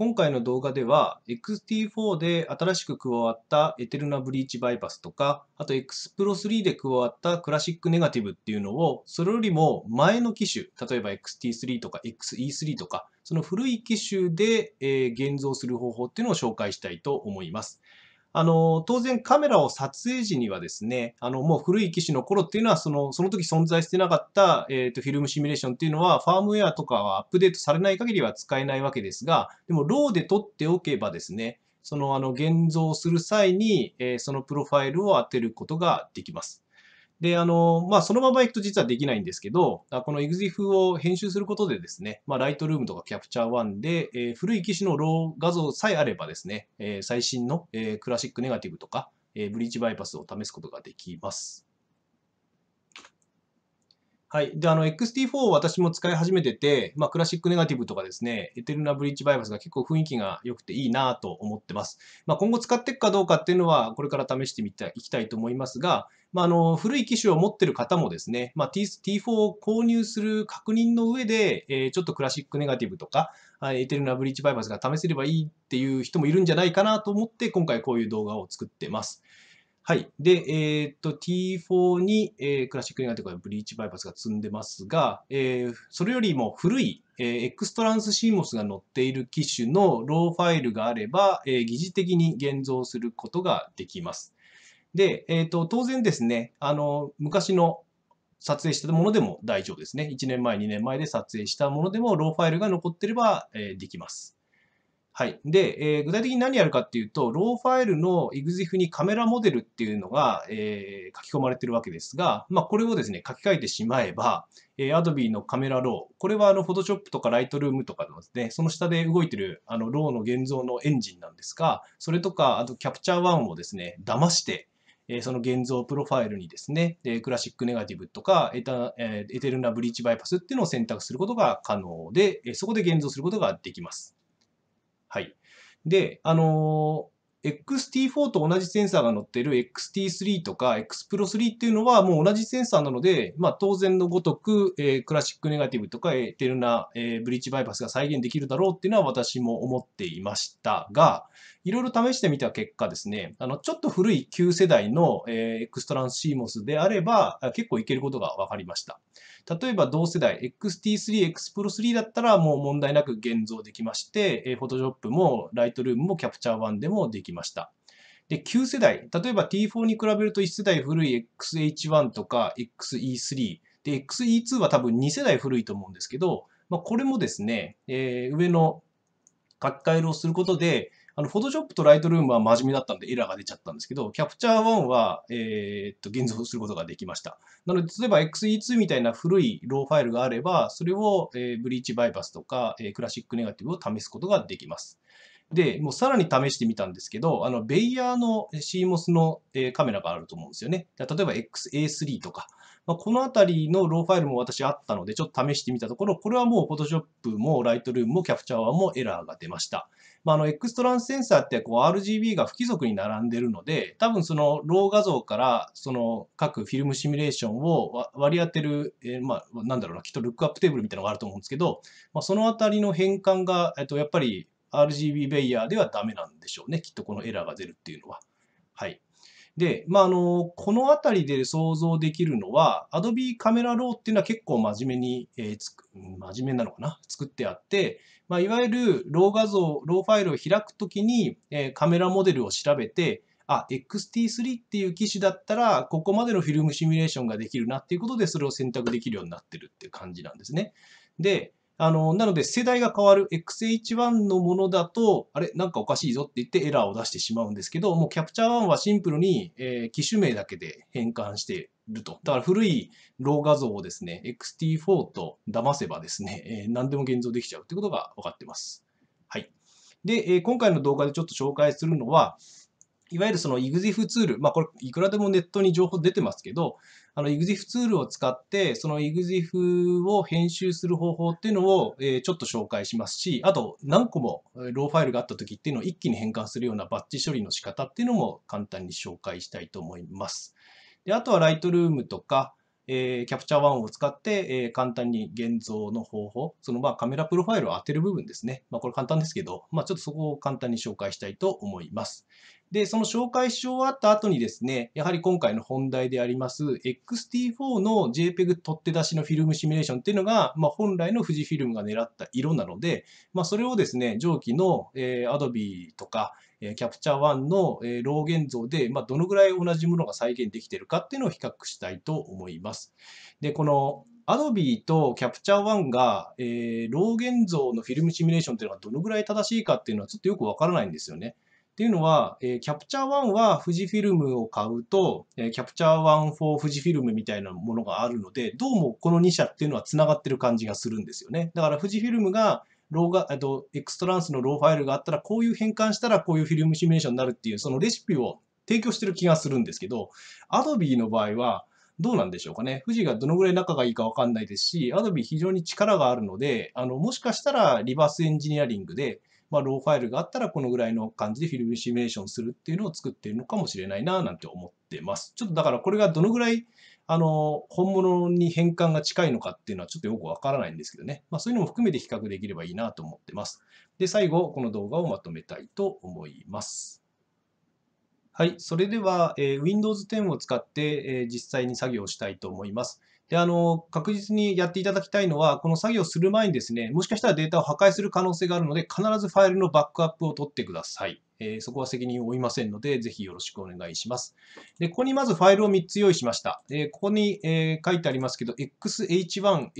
今回の動画では XT4 で新しく加わったエテルナブリーチバイパスとか、あと X Pro 3で加わったクラシックネガティブっていうのを、それよりも前の機種、例えば XT3 とか XE3 とか、その古い機種で、え現像する方法っていうのを紹介したいと思います。あの、当然カメラを撮影時にはですね、あの、もう古い機種の頃っていうのは、その、その時存在してなかった、えっ、ー、と、フィルムシミュレーションっていうのは、ファームウェアとかはアップデートされない限りは使えないわけですが、でも、ローで撮っておけばですね、その、あの、現像する際に、えー、そのプロファイルを当てることができます。で、あの、まあ、そのままいくと実はできないんですけど、この EXIF を編集することでですね、まあ、Lightroom とか Capture One で、えー、古い機種のロー画像さえあればですね、えー、最新の、えー、クラシックネガティブとか、えー、ブリーチバイパスを試すことができます。はい。で、あの、XT4 を私も使い始めてて、まあ、クラシックネガティブとかですね、エテルナブリッジバイパスが結構雰囲気が良くていいなと思ってます。まあ、今後使っていくかどうかっていうのは、これから試してみていきたいと思いますが、まあ、あの、古い機種を持ってる方もですね、まあ、T4 を購入する確認の上で、えー、ちょっとクラシックネガティブとか、エテルナブリッジバイパスが試せればいいっていう人もいるんじゃないかなと思って、今回こういう動画を作ってます。はい。で、えー、っと、T4 に、えー、クラシックにガってからブリーチバイパスが積んでますが、えー、それよりも古い、えー、X トランスシーモスが載っている機種のローファイルがあれば、えー、疑似的に現像することができます。で、えー、っと、当然ですね、あの、昔の撮影したものでも大丈夫ですね。1年前、2年前で撮影したものでも、ローファイルが残ってれば、えー、できます。はい。で、えー、具体的に何やるかっていうと、ローファイルの EXIF にカメラモデルっていうのが、えー、書き込まれてるわけですが、まあ、これをですね、書き換えてしまえば、えー、Adobe のカメラロー、これはあの Photoshop とか Lightroom とかのですね、その下で動いてるあのローの現像のエンジンなんですが、それとか、あと Capture1 をですね、騙して、えその現像プロファイルにですね、でクラシックネガティブとかエタ、えエテルナブリーチバイパスっていうのを選択することが可能で、えそこで現像することができます。はい。で、あのー、XT4 と同じセンサーが載ってる XT3 とか X Pro 3っていうのはもう同じセンサーなので、まあ、当然のごとく、えー、クラシックネガティブとかエテルな、えー、ブリッジバイパスが再現できるだろうっていうのは私も思っていましたが、いろいろ試してみた結果ですね、あの、ちょっと古い旧世代の、エクストランシーモスであれば、結構いけることが分かりました。例えば同世代 XT3、X Pro 3だったらもう問題なく現像できまして、Photoshop も Lightroom も Capture One でもできました。で、旧世代、例えば T4 に比べると1世代古い XH1 とか XE3、で、XE2 は多分2世代古いと思うんですけど、まあ、これもですね、えー、上の書き換えをすることで、あの、フォトショップとライトルームは真面目だったんでエラーが出ちゃったんですけど、キャプチャー1は、えー、っと、現像することができました。なので、例えば XE2 みたいな古いローファイルがあれば、それを、えー、ブリーチバイパスとか、えー、クラシックネガティブを試すことができます。で、もうさらに試してみたんですけど、あの、ベイヤーの CMOS の、えカメラがあると思うんですよね。例えば XA3 とか、まあ、このあたりのローファイルも私あったので、ちょっと試してみたところ、これはもう Photoshop も Lightroom も Capture One もエラーが出ました。まあ、あの、X トランスセンサーってこう RGB が不規則に並んでるので、多分そのロー画像からその各フィルムシミュレーションを割り当てる、えー、まあ、なんだろうな、きっとルックアップテーブルみたいなのがあると思うんですけど、まあ、そのあたりの変換が、えっと、やっぱり RGB ベイヤーではダメなんでしょうね。きっとこのエラーが出るっていうのは。はい。で、まあ、あの、この辺りで想像できるのは、Adobe Camera Raw っていうのは結構真面目に、えー、つく、真面目なのかな作ってあって、まあ、いわゆる、ロー画像、ローファイルを開くときに、えー、カメラモデルを調べて、あ、XT3 っていう機種だったら、ここまでのフィルムシミュレーションができるなっていうことで、それを選択できるようになってるっていう感じなんですね。で、あの、なので世代が変わる XH1 のものだと、あれ、なんかおかしいぞって言ってエラーを出してしまうんですけど、もうキャプチャー1はシンプルに、えー、機種名だけで変換してると。だから古いロー画像をですね、XT4 と騙せばですね、えー、何でも現像できちゃうってことが分かってます。はい。で、えー、今回の動画でちょっと紹介するのは、いわゆるその EXIF ツール、まあこれいくらでもネットに情報出てますけど、あの EXIF ツールを使って、その EXIF を編集する方法っていうのを、えー、ちょっと紹介しますし、あと何個もローファイルがあった時っていうのを一気に変換するようなバッチ処理の仕方っていうのも簡単に紹介したいと思います。であとは Lightroom とか、えー、キャプチャー1を使って、えー、簡単に現像の方法、そのまあカメラプロファイルを当てる部分ですね。まあ、これ簡単ですけど、まあ、ちょっとそこを簡単に紹介したいと思います。で、その紹介し終わった後にですね、やはり今回の本題であります XT4 の JPEG 取って出しのフィルムシミュレーションっていうのが、まあ、本来の富士フィルムが狙った色なので、まあ、それをですね、上記の、えー、Adobe とか、えー、Capture One の、えー、ロ現像で、まあ、どのぐらい同じものが再現できてるかっていうのを比較したいと思います。で、この Adobe と Capture ンが、えー、ロ現像のフィルムシミュレーションというのがどのぐらい正しいかっていうのはちょっとよくわからないんですよね。っていうのは、えー、キャプチャー1は富士フィルムを買うと、えー、キャプチャー1 for 富士フィルムみたいなものがあるので、どうもこの2社っていうのは繋がってる感じがするんですよね。だから富士フィルムが、ローが、えっと、エクストランスのローファイルがあったら、こういう変換したらこういうフィルムシミュレーションになるっていう、そのレシピを提供してる気がするんですけど、Adobe の場合は、どうなんでしょうかね。富士がどのぐらい仲がいいかわかんないですし、Adobe 非常に力があるので、あの、もしかしたらリバースエンジニアリングで、まあ、ローファイルがあったらこのぐらいの感じでフィルムシミュレーションするっていうのを作っているのかもしれないななんて思ってます。ちょっとだからこれがどのぐらいあの本物に変換が近いのかっていうのはちょっとよくわからないんですけどね、まあ、そういうのも含めて比較できればいいなと思ってます。で、最後、この動画をまとめたいと思います。はい、それでは、えー、Windows 10を使って、えー、実際に作業したいと思います。で、あの、確実にやっていただきたいのは、この作業する前にですね、もしかしたらデータを破壊する可能性があるので、必ずファイルのバックアップを取ってください。えー、そこは責任を負いませんので、ぜひよろしくお願いします。で、ここにまずファイルを3つ用意しました。えー、ここに、え書いてありますけど、XH1、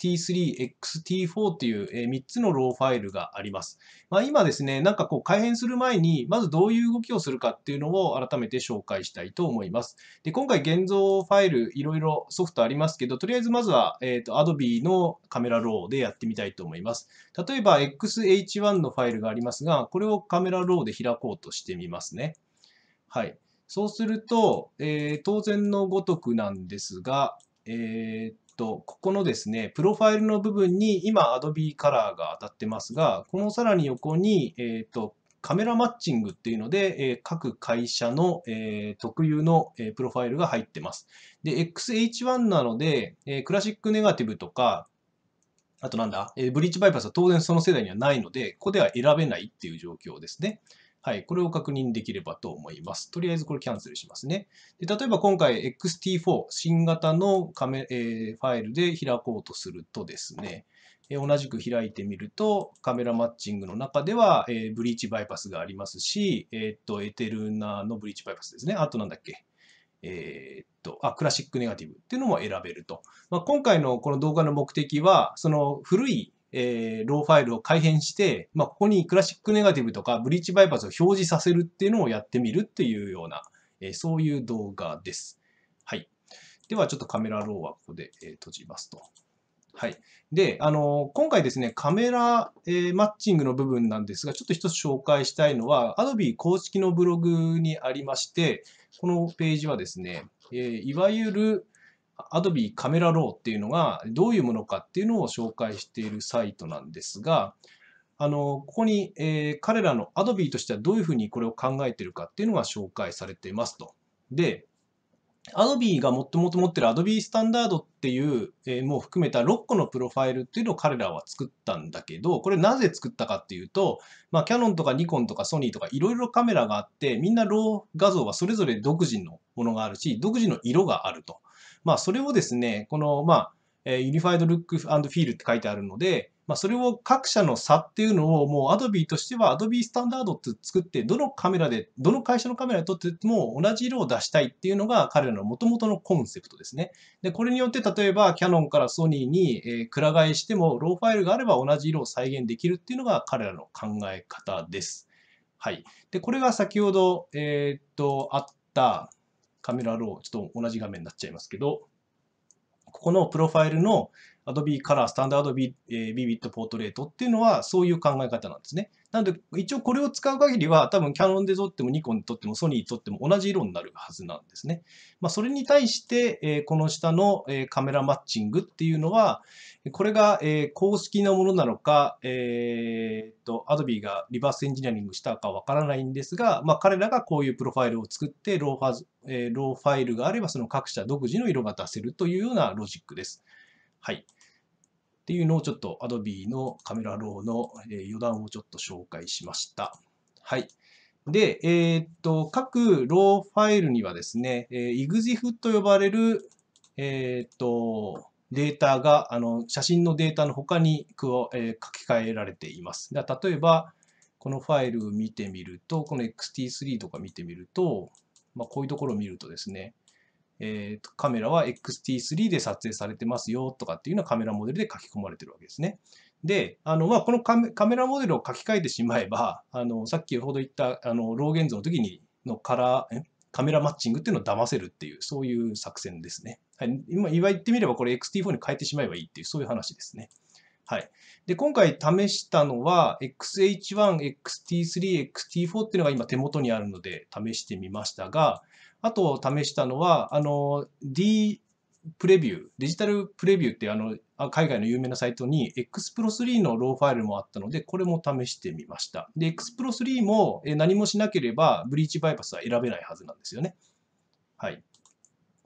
XT3、XT4 という、え3つのローファイルがあります。まあ、今ですね、なんかこう改変する前に、まずどういう動きをするかっていうのを改めて紹介したいと思います。で、今回現像ファイル、いろいろソフトありますけど、とりあえずまずは、えっ、と、Adobe のカメラローでやってみたいと思います。例えば、XH1 のファイルがありますが、これをカメラローで開開こうとしてみますね。はい。そうすると、えー、当然のごとくなんですが、えー、っと、ここのですね、プロファイルの部分に今 Adobe Color が当たってますが、このさらに横に、えー、っと、カメラマッチングっていうので、え各会社の、え特有の、えプロファイルが入ってます。で、XH1 なので、えクラシックネガティブとか、あとなんだ、えブリッジバイパスは当然その世代にはないので、ここでは選べないっていう状況ですね。はい、これを確認できればと思います。とりあえずこれキャンセルしますね。で例えば今回 XT4、新型のカメ、えー、ファイルで開こうとするとですね、えー、同じく開いてみると、カメラマッチングの中では、えー、ブリーチバイパスがありますし、えっと、エテルナのブリーチバイパスですね。あとなんだっけ。えー、っと、あ、クラシックネガティブっていうのも選べると。まあ、今回のこの動画の目的は、その古いえー、ローファイルを改変して、まあ、ここにクラシックネガティブとかブリッジバイパスを表示させるっていうのをやってみるっていうような、えー、そういう動画です。はい。ではちょっとカメラローはここで、えー、閉じますと。はい。で、あの、今回ですね、カメラ、えー、マッチングの部分なんですが、ちょっと一つ紹介したいのは、Adobe 公式のブログにありまして、このページはですね、えー、いわゆる、Adobe カメラローっていうのがどういうものかっていうのを紹介しているサイトなんですが、あの、ここに、えー、彼らの Adobe としてはどういうふうにこれを考えてるかっていうのが紹介されていますと。で、Adobe がもともと持ってる Adobe スタンダードっていう、えー、もう含めた6個のプロファイルっていうのを彼らは作ったんだけど、これなぜ作ったかっていうと、まあ、キャノンとかニコンとかソニーとかいろいろカメラがあって、みんなロー画像はそれぞれ独自のものがあるし、独自の色があると。まあ、それをですね、この、まあ、えユニファイドルックフィールって書いてあるので、まあ、それを各社の差っていうのをもう Adobe としては Adobe スタンダードって作って、どのカメラで、どの会社のカメラで撮っても同じ色を出したいっていうのが彼らの元々のコンセプトですね。で、これによって例えばキャノンからソニーに、えくら替えしてもローファイルがあれば同じ色を再現できるっていうのが彼らの考え方です。はい。で、これが先ほど、えー、っと、あった、カメラロー、ちょっと同じ画面になっちゃいますけど、ここのプロファイルの Adobe Color、Standard Vivid Portrait っていうのはそういう考え方なんですね。なので、一応これを使う限りは、多分キャノンで撮ってもニコンで撮ってもソニーで撮っても同じ色になるはずなんですね。まあ、それに対して、この下の、カメラマッチングっていうのは、これが、公式なものなのか、えー、と、Adobe がリバースエンジニアリングしたかわからないんですが、まあ、彼らがこういうプロファイルを作って、ローファ、ローファイルがあればその各社独自の色が出せるというようなロジックです。はい。っていうのをちょっと Adobe のカメラローの余談をちょっと紹介しました。はい。で、えー、っと、各ローファイルにはですね、え EXIF と呼ばれる、えー、っと、データが、あの、写真のデータの他にえ書き換えられています。例えば、このファイルを見てみると、この XT3 とか見てみると、まあ、こういうところを見るとですね、えー、カメラは XT3 で撮影されてますよとかっていうのはカメラモデルで書き込まれてるわけですね。で、あの、まあ、このカメラモデルを書き換えてしまえば、あの、さっきほど言った、あの、ローゲンズの時にのカラー、カメラマッチングっていうのを騙せるっていう、そういう作戦ですね。はい。今、言わ言ってみればこれ XT4 に変えてしまえばいいっていう、そういう話ですね。はい。で、今回試したのは、XH1、XT3、XT4 っていうのが今手元にあるので試してみましたが、あと試したのは、あの、D プレビュー、デジタルプレビューってあの、海外の有名なサイトに X Pro 3のローファイルもあったので、これも試してみました。で、X Pro 3も何もしなければブリーチバイパスは選べないはずなんですよね。はい。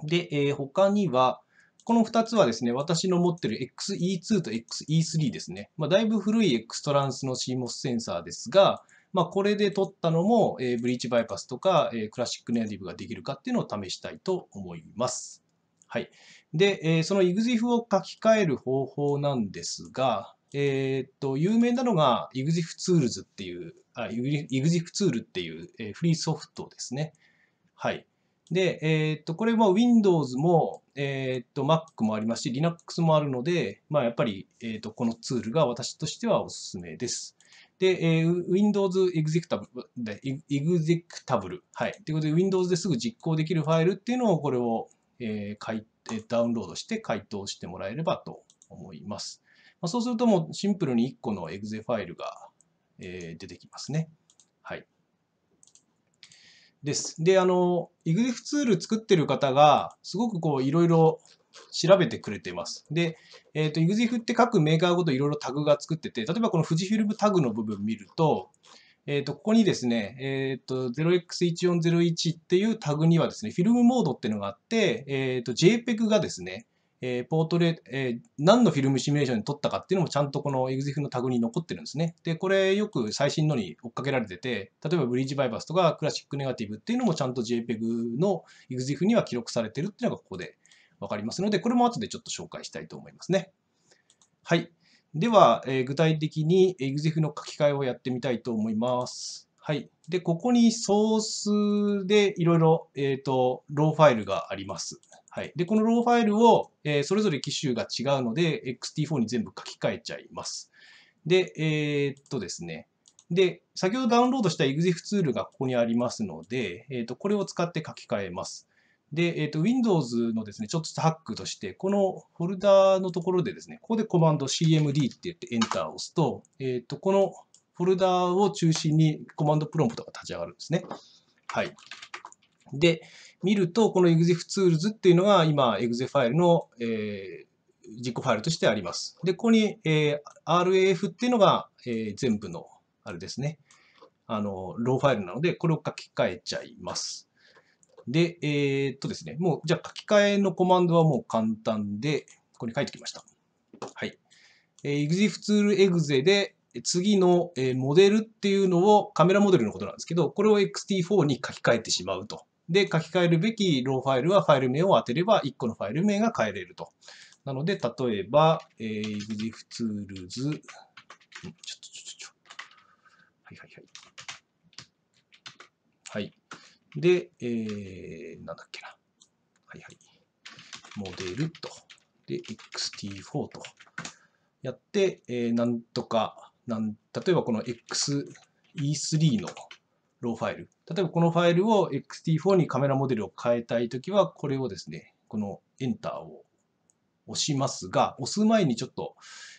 で、えー、他には、この2つはですね、私の持ってる XE2 と XE3 ですね。まあ、だいぶ古い X トランスの CMOS センサーですが、まあ、これで取ったのも、えー、ブリーチバイパスとか、えー、クラシックネイティブができるかっていうのを試したいと思います。はい。で、えー、その EXIF を書き換える方法なんですが、えー、っと、有名なのが EXIF ツールズっていう、あ、EXIF ツールっていう、えー、フリーソフトですね。はい。で、えー、っと、これも Windows も、えー、っと、Mac もありますし、Linux もあるので、まあ、やっぱり、えー、っと、このツールが私としてはおすすめです。で、えー、Windows Executable、Executable。はい。ということで、Windows ですぐ実行できるファイルっていうのを、これを、えー、いダウンロードして回答してもらえればと思います。まあ、そうするともうシンプルに1個の exe ファイルが、えー、出てきますね。です。で、あの、EXIF ツール作ってる方が、すごくこう、いろいろ調べてくれてます。で、えっ、ー、と、EXIF って各メーカーごといろいろタグが作ってて、例えばこの富士フィルムタグの部分見ると、えっ、ー、と、ここにですね、えっ、ー、と、0x1401 っていうタグにはですね、フィルムモードっていうのがあって、えっ、ー、と、JPEG がですね、えー、ポートレート、えー、何のフィルムシミュレーションに撮ったかっていうのもちゃんとこの EXIF のタグに残ってるんですね。で、これよく最新のに追っかけられてて、例えばブリッジバイパスとかクラシックネガティブっていうのもちゃんと JPEG の EXIF には記録されてるっていうのがここでわかりますので、これも後でちょっと紹介したいと思いますね。はい。では、えー、具体的に EXIF の書き換えをやってみたいと思います。はい。で、ここにソースでいろいろ、えっ、ー、と、ローファイルがあります。はい。で、このローファイルを、えー、それぞれ機種が違うので、XT4 に全部書き換えちゃいます。で、えー、っとですね。で、先ほどダウンロードした EXIF ツールがここにありますので、えー、っと、これを使って書き換えます。で、えっと、Windows のですね、ちょっとしたハックとして、このフォルダのところでですね、ここでコマンド CMD って言ってエンターを押すと、えっと、このフォルダを中心にコマンドプロンプトが立ち上がるんですね。はい。で、見ると、この exif_tools っていうのが今、exe ファイルの、えー、実行ファイルとしてあります。で、ここに、えー、raf っていうのが、えー、全部の、あれですね、あの、ローファイルなので、これを書き換えちゃいます。で、えー、っとですね、もう、じゃあ書き換えのコマンドはもう簡単で、ここに書いてきました。はい。えー、exif_tool_exe で、次の、えー、モデルっていうのを、カメラモデルのことなんですけど、これを XT4 に書き換えてしまうと。で、書き換えるべきローファイルはファイル名を当てれば1個のファイル名が変えれると。なので、例えば、えー、exif_tools、ちょっと、ちょっと、ちょっと。はいはいはい。はい。で、えー、なんだっけな。はいはい。モデルと。で、xt4 と。やって、えー、なんとか、なん、例えばこの xe3 のローファイル。例えばこのファイルを XT4 にカメラモデルを変えたいときは、これをですね、この Enter を押しますが、押す前にちょっと,、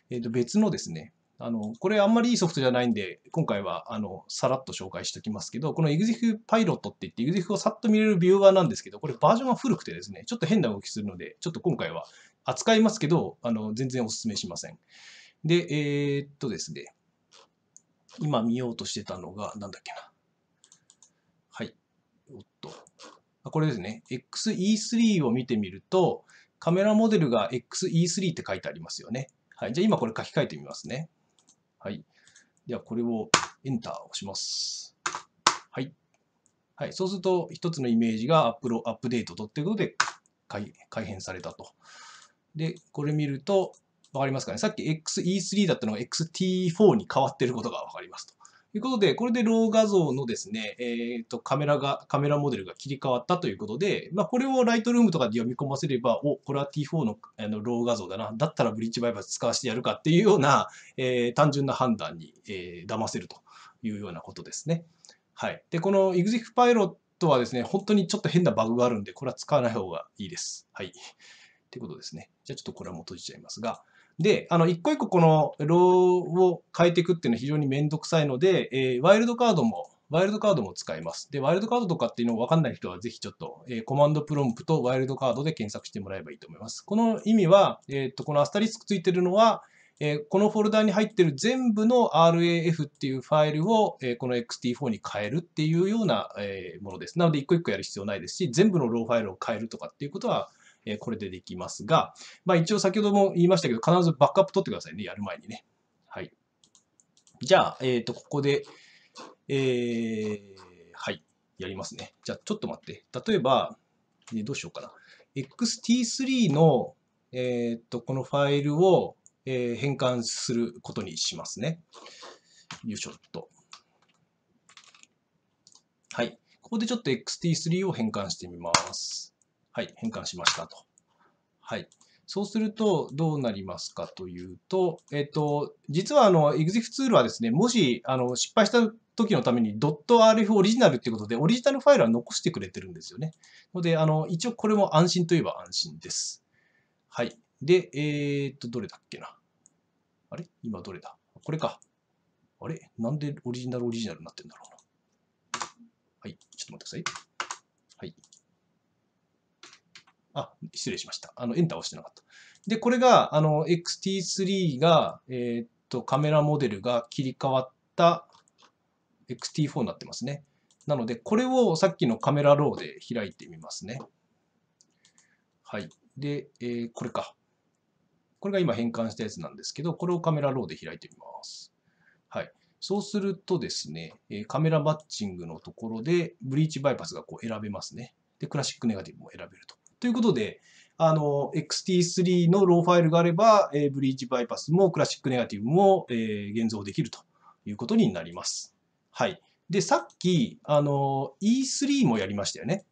えー、と別のですね、あの、これあんまりいいソフトじゃないんで、今回は、あの、さらっと紹介しておきますけど、この EXIF パイロットって言って EXIF をさっと見れるビューワーなんですけど、これバージョンが古くてですね、ちょっと変な動きするので、ちょっと今回は扱いますけど、あの、全然お勧めしません。で、えー、っとですね、今見ようとしてたのが、なんだっけな。これですね、XE3 を見てみると、カメラモデルが XE3 って書いてありますよね。はい、じゃあ今これ書き換えてみますね。はい。ではこれを Enter を押します。はい。はい、そうすると一つのイメージがアップロアップデートとっていうことで改変されたと。で、これ見ると、わかりますかねさっき XE3 だったのが XT4 に変わってることがわかりますと。いうことで、これでロー画像のですね、えっ、ー、と、カメラが、カメラモデルが切り替わったということで、まあ、これをライトルームとかで読み込ませれば、お、これは T4 のあのロー画像だな。だったらブリッジバイパス使わせてやるかっていうような、えー、単純な判断に、えー、騙せるというようなことですね。はい。で、この EXIF パイロットはですね、本当にちょっと変なバグがあるんで、これは使わない方がいいです。はい。ってことですね。じゃあちょっとこれはもう閉じちゃいますが、で、あの、一個一個このローを変えていくっていうのは非常にめんどくさいので、えー、ワイルドカードも、ワイルドカードも使います。で、ワイルドカードとかっていうのがわかんない人は、ぜひちょっと、えー、コマンドプロンプとワイルドカードで検索してもらえばいいと思います。この意味は、えー、っと、このアスタリスクついてるのは、えー、このフォルダに入ってる全部の RAF っていうファイルを、えー、この XT4 に変えるっていうような、えー、ものです。なので、一個一個やる必要ないですし、全部のローファイルを変えるとかっていうことは、えこれでできますが、まあ一応先ほども言いましたけど、必ずバックアップ取ってくださいね、やる前にね。はい。じゃあ、えっ、ー、と、ここで、えー、はい、やりますね。じゃあ、ちょっと待って。例えば、えどうしようかな。XT3 の、えっ、ー、と、このファイルを、え変換することにしますね。よいしょっと。はい。ここでちょっと XT3 を変換してみます。はい、変換しましたと。はい。そうすると、どうなりますかというと、えっと、実はあの、EXIF ツールはですね、もし、あの、失敗した時のために .rf オリジナルっていうことで、オリジナルファイルは残してくれてるんですよね。ので、あの、一応これも安心といえば安心です。はい。で、えー、っと、どれだっけな。あれ今どれだこれか。あれなんでオリジナルオリジナルになってんだろうな。はい。ちょっと待ってください。はい。あ、失礼しました。あの、エンター押してなかった。で、これが、あの、XT3 が、えー、っと、カメラモデルが切り替わった XT4 になってますね。なので、これをさっきのカメラローで開いてみますね。はい。で、えー、これか。これが今変換したやつなんですけど、これをカメラローで開いてみます。はい。そうするとですね、カメラマッチングのところで、ブリーチバイパスがこう選べますね。で、クラシックネガティブも選べると。ということで、あの、XT3 のローファイルがあれば、えー、ブリーチバイパスもクラシックネガティブも、えー、現像できるということになります。はい。で、さっき、あの、E3 もやりましたよね。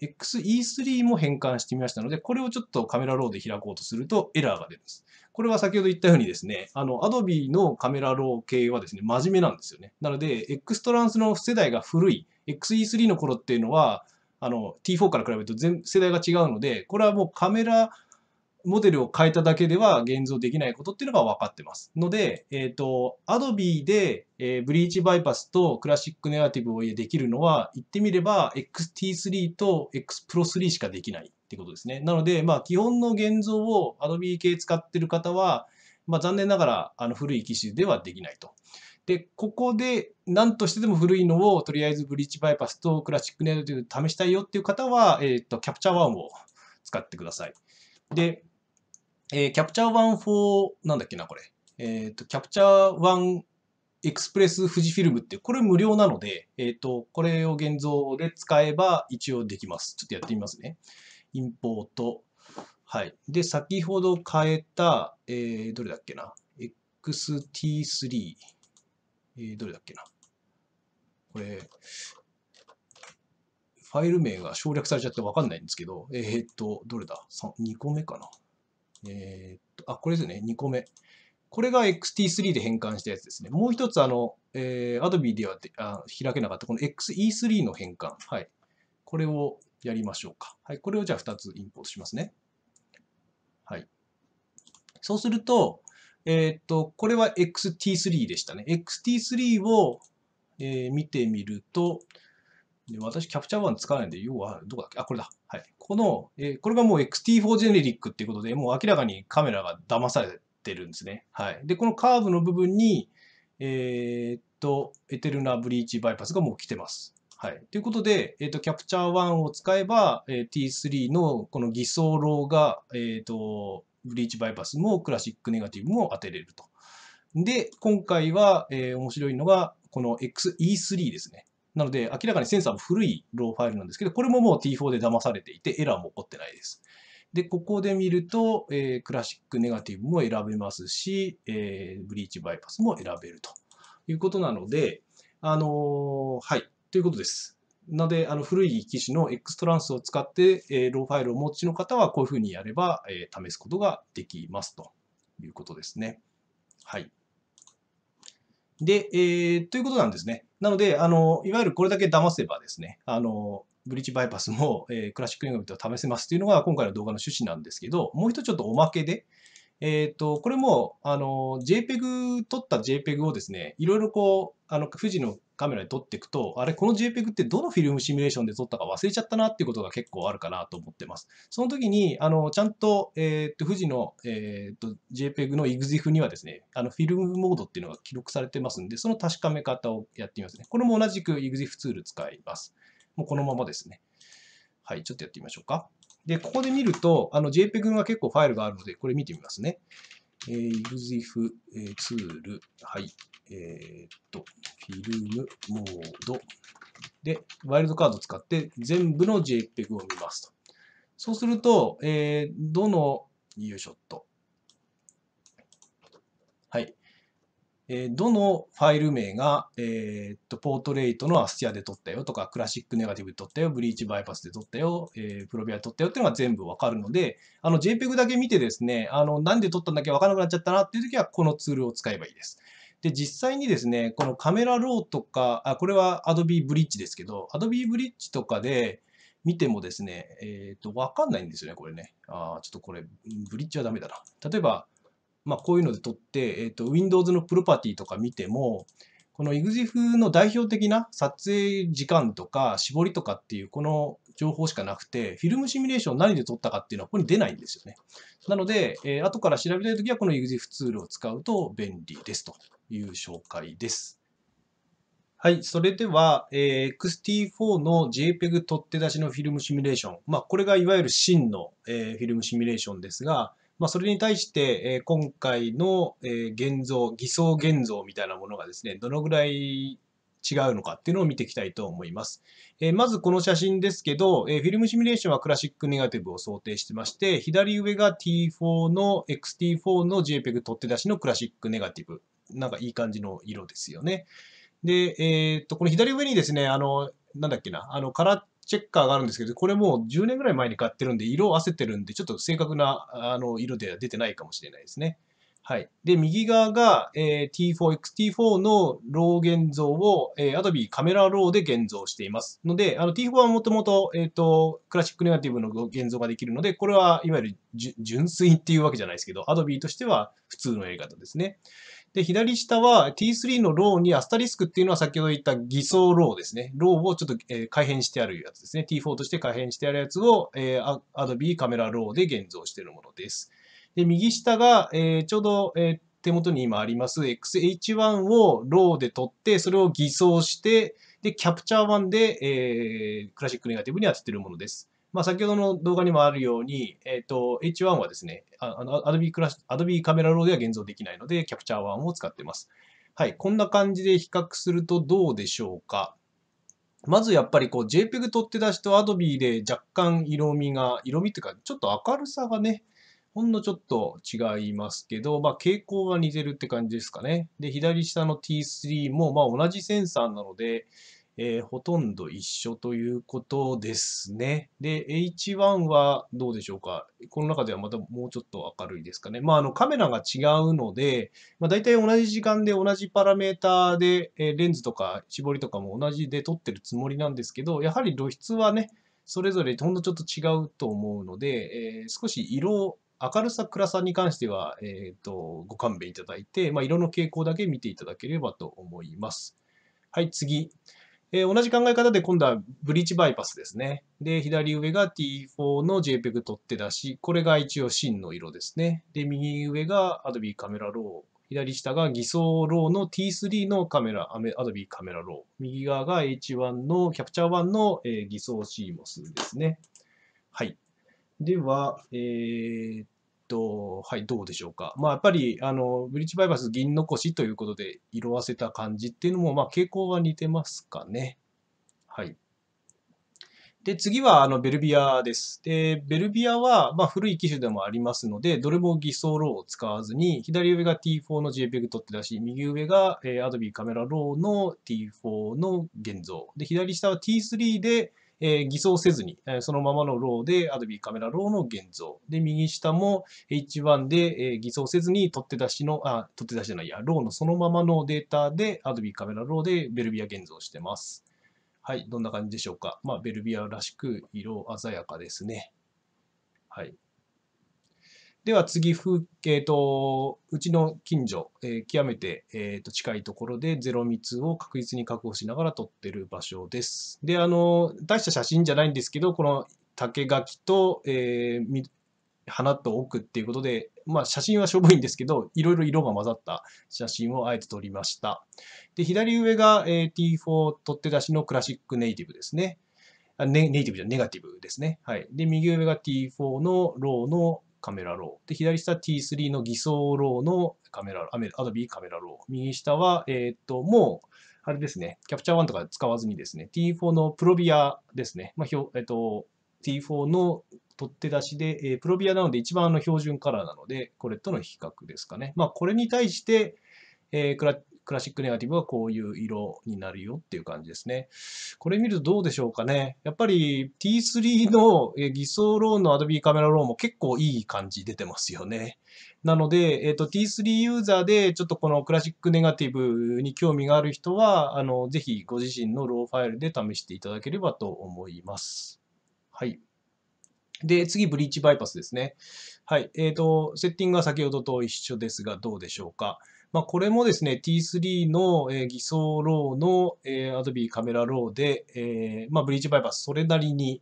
XE3 も変換してみましたので、これをちょっとカメラローで開こうとするとエラーが出ます。これは先ほど言ったようにですね、あの、Adobe のカメラロー系はですね、真面目なんですよね。なので、X トランスの世代が古い、XE3 の頃っていうのは、あの T4 から比べると全世代が違うので、これはもうカメラモデルを変えただけでは現像できないことっていうのが分かってます。ので、えっ、ー、と、Adobe で、えー、ブリーチバイパスとクラシックネガティブをできるのは、言ってみれば XT3 と X Pro 3しかできないってことですね。なので、まあ、基本の現像を Adobe 系使ってる方は、まあ、残念ながらあの古い機種ではできないと。で、ここで何としてでも古いのをとりあえずブリッジバイパスとクラシックネットで試したいよっていう方は、えっ、ー、と、キャプチャー1を使ってください。で、えー、キャプチャー1 for なんだっけな、これ。えっ、ー、と、キャプチャー1エクスプレス富士フィルムって、これ無料なので、えっ、と、これを現像で使えば一応できます。ちょっとやってみますね。インポート。はい。で、先ほど変えた、えー、どれだっけな。XT3。えー、どれだっけな。これ、ファイル名が省略されちゃってわかんないんですけど、えー、っと、どれだ ?2 個目かな。えー、っと、あ、これですね、2個目。これが XT3 で変換したやつですね。もう一つ、あの、えー、Adobe ではであ開けなかった、この XE3 の変換。はい。これをやりましょうか。はい。これをじゃあ2つインポートしますね。はい。そうすると、えっ、と、これは XT3 でしたね。XT3 を、えー、見てみると、私、キャプチャー版使わないんで、要は、どこだっけあ、これだ。はい。この、えー、これがもう XT4 ジェネリックっていうことで、もう明らかにカメラが騙されてるんですね。はい。で、このカーブの部分に、えー、っと、エテルナブリーチバイパスがもう来てます。はい。ということで、えっ、ー、と、キャプチャー1を使えば、えー、T3 のこの偽装ローが、えっ、ー、と、ブリーチバイパスもクラシックネガティブも当てれると。で、今回は、えー、面白いのが、この XE3 ですね。なので、明らかにセンサーも古いローファイルなんですけど、これももう T4 で騙されていて、エラーも起こってないです。で、ここで見ると、えー、クラシックネガティブも選べますし、えー、ブリーチバイパスも選べるということなので、あのー、はい、ということです。ので、あの古い機種の X トランスを使って、えー、ローファイルをお持ちの方はこういうふうにやれば、えー、試すことができますということですね。はい。で、えー、ということなんですね。なので、あの、いわゆるこれだけ騙せばですね、あの、ブリッジバイパスも、えー、クラシックインガミットを試せますというのが今回の動画の趣旨なんですけど、もう一つちょっとおまけで、えっ、ー、と、これも、あの、JPEG、撮った JPEG をですね、いろいろこう、あの、富士のカメラで撮っていくと、あれ、この JPEG ってどのフィルムシミュレーションで撮ったか忘れちゃったなっていうことが結構あるかなと思ってます。その時に、あの、ちゃんと、えっ、ー、と、富士の、えっ、ー、と、JPEG の EXIF にはですね、あの、フィルムモードっていうのが記録されてますんで、その確かめ方をやってみますね。これも同じく EXIF ツール使います。もうこのままですね。はい、ちょっとやってみましょうか。で、ここで見ると、あの JPEG が結構ファイルがあるので、これ見てみますね。えー、usif、えツール、はい、えー、っと、フィルムモードで、ワイルドカードを使って全部の JPEG を見ますと。そうすると、えー、どの、よいしょっと。はい。えどのファイル名が、えー、っと、ポートレートのアスティアで撮ったよとか、クラシックネガティブで撮ったよ、ブリーチバイパスで撮ったよ、えー、プロビアで撮ったよっていうのが全部わかるので、あの JPEG だけ見てですね、あの、なんで撮ったんだっけわからなくなっちゃったなっていう時は、このツールを使えばいいです。で、実際にですね、このカメラローとか、あ、これは Adobe Bridge ですけど、Adobe Bridge とかで見てもですね、えー、っと、わかんないんですよね、これね。あちょっとこれ、ブリッジはダメだな。例えば、まあ、こういうので取って、えっ、ー、と、Windows のプロパティとか見ても、この EXIF の代表的な撮影時間とか絞りとかっていうこの情報しかなくて、フィルムシミュレーション何で撮ったかっていうのはここに出ないんですよね。なので、えー、後から調べたいときはこの EXIF ツールを使うと便利ですという紹介です。はい、それでは、えー、XT4 の JPEG 取って出しのフィルムシミュレーション。まあ、これがいわゆる真の、えー、フィルムシミュレーションですが、まあ、それに対して、え今回の、え現像、偽装現像みたいなものがですね、どのぐらい違うのかっていうのを見ていきたいと思います。えー、まずこの写真ですけど、えー、フィルムシミュレーションはクラシックネガティブを想定してまして、左上が T4 の XT4 の JPEG 取って出しのクラシックネガティブ。なんかいい感じの色ですよね。で、えー、っと、この左上にですね、あの、なんだっけな、あの、カラチェッカーがあるんですけど、これもう10年ぐらい前に買ってるんで、色を合わせてるんで、ちょっと正確なあの色では出てないかもしれないですね。はい。で、右側が、えー、T4XT4 のロー現像を、えー、Adobe カメラローで現像しています。ので、あの T4 はもともと、えっ、ー、と、クラシックネガティブの現像ができるので、これはいわゆる純粋っていうわけじゃないですけど、Adobe としては普通のやり方ですね。で、左下は T3 のローにアスタリスクっていうのは先ほど言った偽装ローですね。ローをちょっと、えー、改変してあるやつですね。T4 として改変してあるやつを、えー、Adobe カメラローで現像しているものです。で、右下が、えー、ちょうど、えー、手元に今あります XH1 をローで取って、それを偽装して、で、キャプチャー1で、えー、クラシックネガティブに当ててるものです。まあ、先ほどの動画にもあるように、えっ、ー、と、H1 はですね、あの、a d クラ Adobe カメラローでは現像できないので、キャプチャー1を使ってます。はい、こんな感じで比較するとどうでしょうか。まずやっぱりこう JPEG 取って出しと Adobe で若干色味が、色味っていうかちょっと明るさがね、ほんのちょっと違いますけど、まあ、傾向が似てるって感じですかね。で、左下の T3 も、まあ、同じセンサーなので、えー、ほとんど一緒ということですね。で、H1 はどうでしょうかこの中ではまたもうちょっと明るいですかね。まあ、あの、カメラが違うので、まあ、大体同じ時間で同じパラメータで、えー、レンズとか絞りとかも同じで撮ってるつもりなんですけど、やはり露出はね、それぞれほんのちょっと違うと思うので、えー、少し色明るさ、暗さに関しては、えっ、ー、と、ご勘弁いただいて、まあ、色の傾向だけ見ていただければと思います。はい、次。えー、同じ考え方で今度はブリッジバイパスですね。で、左上が T4 の JPEG 取って出し、これが一応真の色ですね。で、右上が Adobe カメラロー。左下が偽装ローの T3 のカメラ、Adobe カメラロー。右側が H1 の、キャプチャー1の、えー、偽装 CMOS ですね。はい。では、えー、と、はい、どうでしょうか。まあ、やっぱり、あの、ブリッジバイパス銀残しということで、色あせた感じっていうのも、まあ、傾向は似てますかね。はい。で、次は、あの、ベルビアです。で、ベルビアは、まあ、古い機種でもありますので、どれも偽装ローを使わずに、左上が T4 の JPEG 取って出し、右上が、えー、Adobe カメラローの T4 の現像。で、左下は T3 で、えー、偽装せずに、えー、そのままのローで Adobe カメラローの現像。で、右下も H1 で、えー、偽装せずに取って出しの、あ、取って出しじゃないや、ローのそのままのデータで Adobe カメラローでベルビア現像してます。はい、どんな感じでしょうか。まあ、ベルビアらしく色鮮やかですね。はい。では次、風景、ー、と、うちの近所、えー、極めて、えー、と近いところでゼロ密を確実に確保しながら撮ってる場所です。で、あの、大した写真じゃないんですけど、この竹垣と、えー、花と奥っていうことで、まあ写真はしょぼいんですけど、いろいろ色が混ざった写真をあえて撮りました。で、左上が、えー、T4 取って出しのクラシックネイティブですね。ネネイティブじゃネガティブですね。はい。で、右上が T4 のローのカメラロー。で、左下 T3 の偽装ローのカメラ、ー、アドビーカメラロー。右下は、えー、っと、もう、あれですね、キャプチャー1とか使わずにですね、T4 のプロビアですね、まあ、えっと、T4 の取っ手出しで、えー、プロビアなので一番の標準カラーなので、これとの比較ですかね。まあ、これに対して、えー、クラックラシックネガティブはこういう色になるよっていう感じですね。これ見るとどうでしょうかね。やっぱり T3 の偽装ローンの Adobe カメラローンも結構いい感じ出てますよね。なので、えっ、ー、と、T3 ユーザーで、ちょっとこのクラシックネガティブに興味がある人は、あの、ぜひご自身のローファイルで試していただければと思います。はい。で、次、ブリーチバイパスですね。はい。えっ、ー、と、セッティングは先ほどと一緒ですが、どうでしょうか。まあ、これもですね、T3 の、えー、偽装ローの、えー、Adobe カメラローで、えー、まあ、ブリーチバイパスそれなりに、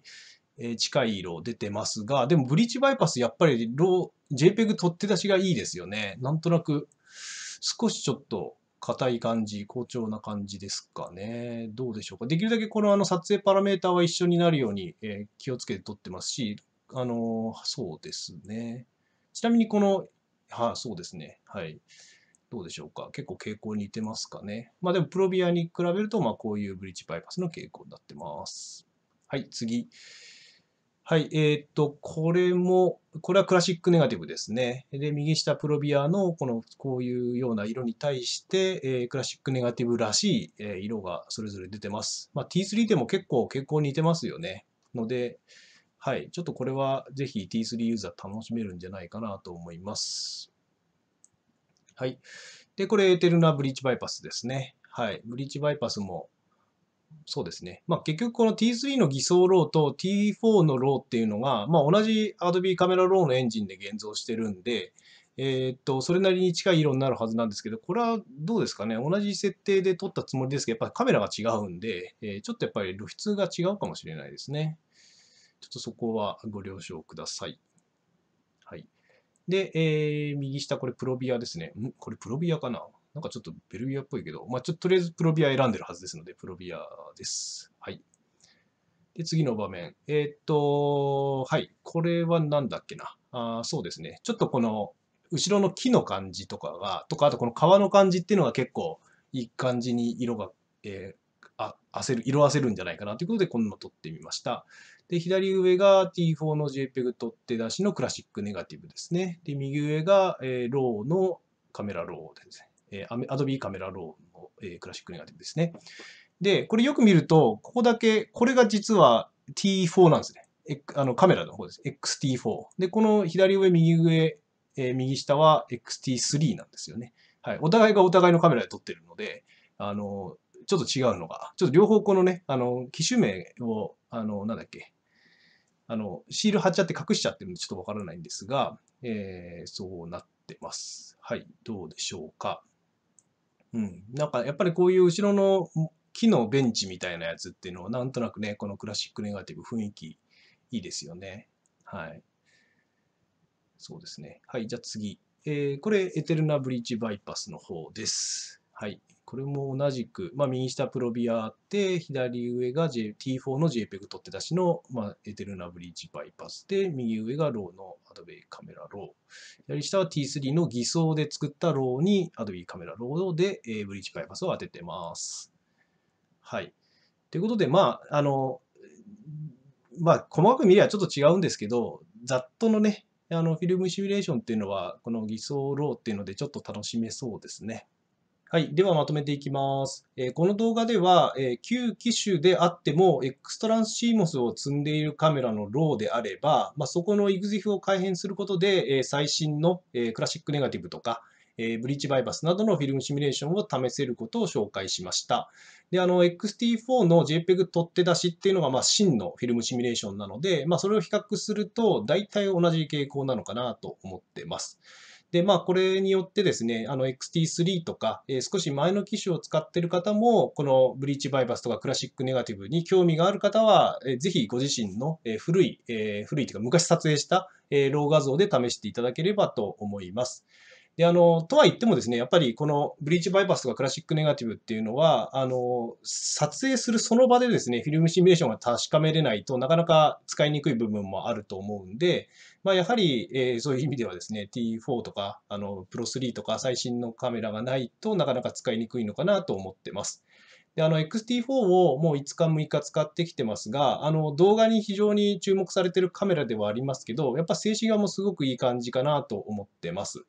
えー、近い色出てますが、でもブリーチバイパスやっぱりロー、JPEG 取って出しがいいですよね。なんとなく少しちょっと硬い感じ、好調な感じですかね。どうでしょうか。できるだけこのあの撮影パラメータは一緒になるように、えー、気をつけて撮ってますし、あのー、そうですね。ちなみにこの、はあ、そうですね。はい。どうでしょうか。結構傾向に似てますかね。まあでもプロビアに比べると、まあこういうブリッジバイパスの傾向になってます。はい、次。はい、えー、っと、これも、これはクラシックネガティブですね。で、右下プロビアのこの、こういうような色に対して、えー、クラシックネガティブらしい、え色がそれぞれ出てます。まあ、T3 でも結構傾向に似てますよね。ので、はい、ちょっとこれはぜひ T3 ユーザー楽しめるんじゃないかなと思います。はい。で、これエーテルナブリッジバイパスですね。はい。ブリッジバイパスも、そうですね。まあ結局この T3 の偽装ローと T4 のローっていうのが、まあ同じ Adobe カメラローのエンジンで現像してるんで、えー、っと、それなりに近い色になるはずなんですけど、これはどうですかね。同じ設定で撮ったつもりですけど、やっぱりカメラが違うんで、えー、ちょっとやっぱり露出が違うかもしれないですね。ちょっとそこはご了承ください。で、えー、右下これプロビアですね。んこれプロビアかななんかちょっとベルビアっぽいけど、まあちょっととりあえずプロビア選んでるはずですので、プロビアです。はい。で、次の場面。えー、っと、はい。これは何だっけな。あそうですね。ちょっとこの、後ろの木の感じとかが、とか、あとこの川の感じっていうのが結構いい感じに色が、えー、あ、焦る、色あせるんじゃないかなということで、こんなの撮ってみました。で、左上が T4 の JPEG 取って出しのクラシックネガティブですね。で、右上が、えー、ローのカメラローですね。えー、Adobe カメラローの、えー、クラシックネガティブですね。で、これよく見ると、ここだけ、これが実は T4 なんですね。あのカメラの方です。XT4。で、この左上、右上、えー、右下は XT3 なんですよね。はい。お互いがお互いのカメラで撮ってるので、あの、ちょっと違うのが、ちょっと両方このね、あの、機種名を、あの、なんだっけ、あの、シール貼っちゃって隠しちゃってるんでちょっとわからないんですが、えー、そうなってます。はい、どうでしょうか。うん、なんかやっぱりこういう後ろの木のベンチみたいなやつっていうのはなんとなくね、このクラシックネガティブ雰囲気いいですよね。はい。そうですね。はい、じゃあ次。えー、これ、エテルナブリッジバイパスの方です。はい。これも同じく、まあ、右下プロビアあって、左上が、J、T4 の JPEG 取って出しの、まあ、エテルナブリッジバイパスで、右上がローの Adobe カメラロー。左下は T3 の偽装で作ったローに Adobe カメラローで、えー、ブリッジバイパスを当ててます。はい。ということで、まあ、あの、まあ、細かく見ればちょっと違うんですけど、ざっとのね、あのフィルムシミュレーションっていうのは、この偽装ローっていうのでちょっと楽しめそうですね。はい。ではまとめていきます。えー、この動画では、えー、旧機種であっても、X トランスシーモスを積んでいるカメラの RAW であれば、まあ、そこの EXIF を改変することで、えー、最新の、えクラシックネガティブとか、えブリッジバイパスなどのフィルムシミュレーションを試せることを紹介しました。で、あの、XT4 の JPEG 取って出しっていうのが、まあ、真のフィルムシミュレーションなので、まあ、それを比較すると、大体同じ傾向なのかなと思ってます。で、まあ、これによってですね、あの XT3 とか、えー、少し前の機種を使っている方も、このブリーチバイパスとかクラシックネガティブに興味がある方は、えー、ぜひご自身の、えー、古い、えー、古いというか昔撮影した、えー、ロー画像で試していただければと思います。で、あの、とは言ってもですね、やっぱりこのブリーチバイパスとかクラシックネガティブっていうのは、あの、撮影するその場でですね、フィルムシミュレーションが確かめれないとなかなか使いにくい部分もあると思うんで、まあ、やはり、えー、そういう意味ではですね、T4 とか、あの、Pro3 とか最新のカメラがないとなかなか使いにくいのかなと思ってます。で、あの、XT4 をもう5日、6日使ってきてますが、あの、動画に非常に注目されてるカメラではありますけど、やっぱ静止画もすごくいい感じかなと思ってます。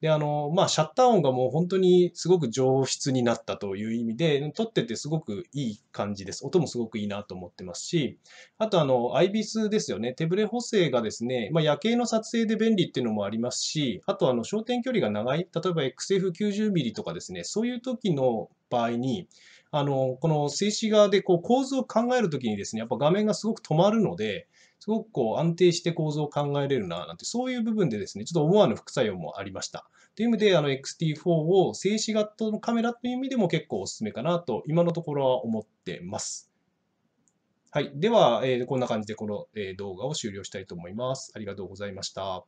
で、あの、まあ、シャッター音がもう本当にすごく上質になったという意味で、撮っててすごくいい感じです。音もすごくいいなと思ってますし、あとあの、アイビスですよね。手ブレ補正がですね、まあ、夜景の撮影で便利っていうのもありますし、あとあの、焦点距離が長い、例えば XF90mm とかですね、そういう時の場合に、あの、この静止画でこう構図を考えるときにですね、やっぱ画面がすごく止まるので、すごくこう安定して構造を考えれるな、なんて、そういう部分でですね、ちょっと思わぬ副作用もありました。という意味で、あの XT4 を静止画とのカメラという意味でも結構おすすめかなと、今のところは思ってます。はい。では、えー、こんな感じでこの、え動画を終了したいと思います。ありがとうございました。